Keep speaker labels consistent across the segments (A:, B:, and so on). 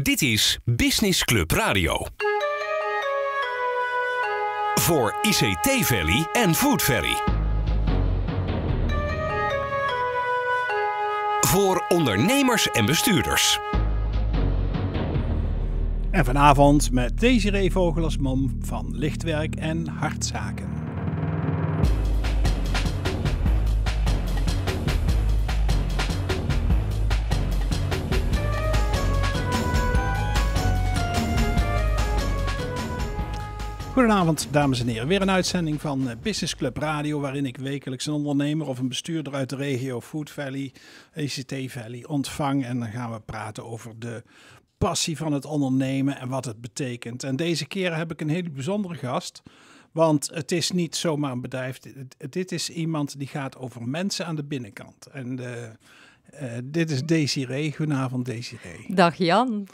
A: Dit is Business Club Radio. Voor ICT Valley en Food Valley. Voor ondernemers en bestuurders. En vanavond met Desiree mom van Lichtwerk en Hartzaken. Goedenavond, dames en heren. Weer een uitzending van eh, Business Club Radio, waarin ik wekelijks een ondernemer of een bestuurder uit de regio Food Valley, ECT Valley, ontvang. En dan gaan we praten over de passie van het ondernemen en wat het betekent. En deze keer heb ik een hele bijzondere gast. Want het is niet zomaar een bedrijf. Dit is iemand die gaat over mensen aan de binnenkant. En de, eh, eh, dit is Desiree. Goedenavond, Desiree.
B: Dag Jan.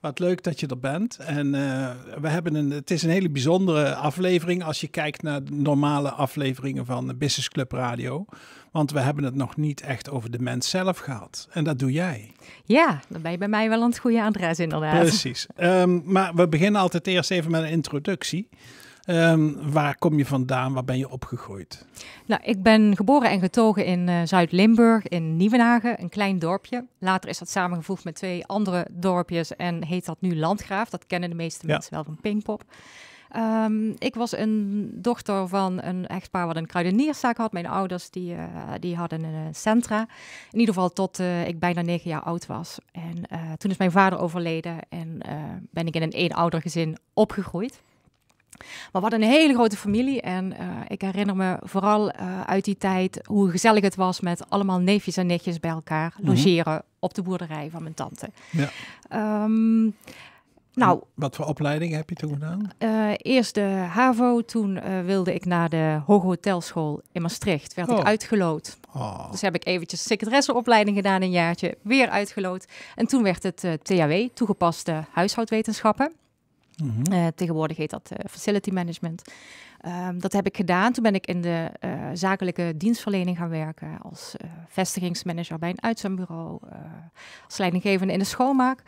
A: Wat leuk dat je er bent. En eh, we hebben een, het is een hele bijzondere aflevering als je kijkt naar normale afleveringen van Business Club Radio. Want we hebben het nog niet echt over de mens zelf gehad. En dat doe jij.
B: Ja, dan ben je bij mij wel aan het goede adres inderdaad. Precies.
A: Ehm, maar we beginnen altijd eerst even met een introductie. Ehm, waar kom je vandaan? Waar ben je opgegroeid?
B: Nou, ik ben geboren en getogen in eh, Zuid-Limburg, in Nieuwenhagen, een klein dorpje. Later is dat samengevoegd met twee andere dorpjes en heet dat nu Landgraaf. Dat kennen de meeste mensen wel van Pinkpop. Ehm, ik was een dochter van een echtpaar wat een kruidenierszaak had. Mijn ouders die, eh, die hadden een centra. Eh, in ieder geval tot ik bijna negen jaar oud was. En toen is mijn vader overleden en ben ik in een eenoudergezin opgegroeid. Maar we hadden een hele grote familie en eh, ik herinner me vooral eh, uit die tijd hoe gezellig het was met allemaal neefjes en nichtjes bij elkaar mhm. logeren op de boerderij van mijn tante. Ja. Ehm, nou,
A: wat voor opleiding heb je toen gedaan?
B: Eh, eerst de HAVO, toen wilde ik naar de Hotelschool in Maastricht. Werd ik oh. uitgeloot. Oh. Dus heb ik eventjes secretaresseopleiding gedaan een jaartje, weer uitgeloot. En toen werd het THW, toegepaste huishoudwetenschappen. Mhm. Eh, tegenwoordig heet dat uh, facility management. Ehm, dat heb ik gedaan. Toen ben ik in de eh, zakelijke dienstverlening gaan werken als vestigingsmanager bij een uitzendbureau, als leidinggevende in de schoonmaak.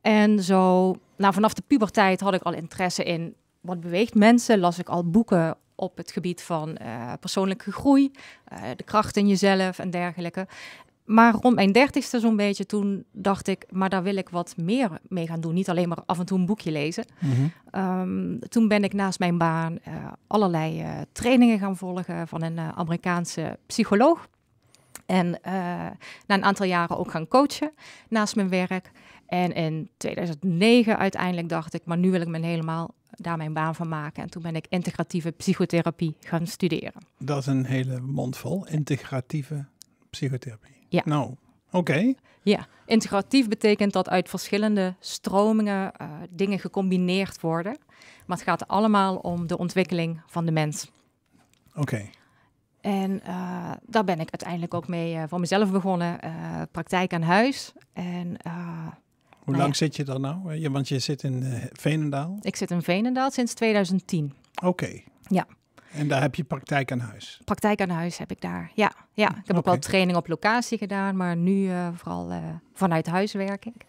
B: En zo, nou, vanaf de puberteit had ik al interesse in wat beweegt mensen, las ik al boeken op het gebied van persoonlijke groei, de kracht in jezelf en dergelijke maar rond mijn dertigste zo'n beetje, toen dacht ik, maar daar wil ik wat meer mee gaan doen. Niet alleen maar af en toe een boekje lezen. Mhm. Ehm, toen ben ik naast mijn baan eh, allerlei eh, trainingen gaan volgen van een eh, Amerikaanse psycholoog. En na een aantal jaren ook gaan coachen naast mijn werk. En in 2009 uiteindelijk dacht ik, maar nu wil ik mijn helemaal daar mijn baan van maken. En toen ben ik integratieve psychotherapie gaan studeren.
A: Dat is een hele mondvol, integratieve psychotherapie. Ja. Nou, oké.
B: Ja, integratief betekent dat uit verschillende stromingen eh, dingen gecombineerd worden. Maar het gaat allemaal om de ontwikkeling van de mens. Oké. En eh, daar ben ik uiteindelijk ook mee eh, voor mezelf begonnen. praktijk aan huis. En, Hoe nou lang
A: zit je daar nou? Want je zit in Venendaal.
B: Ik zit in Venendaal sinds 2010. Oké. Ja.
A: En daar heb je praktijk aan huis?
B: Praktijk aan huis heb ik daar, ja. ja. Ik heb ook wel training op locatie gedaan, maar nu eh, vooral eh, vanuit huis werk ik.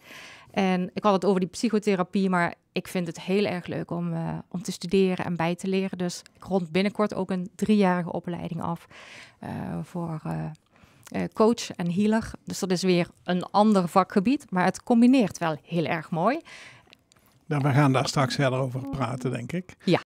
B: En ik had het over die psychotherapie, maar ik vind het heel erg leuk om, eh, om te studeren en bij te leren. Dus ik rond binnenkort ook een driejarige opleiding af voor coach en healer. Dus dat is weer een ander vakgebied, maar het combineert wel heel erg mooi.
A: Nou, we gaan daar straks verder over praten, denk ik.
B: Ja.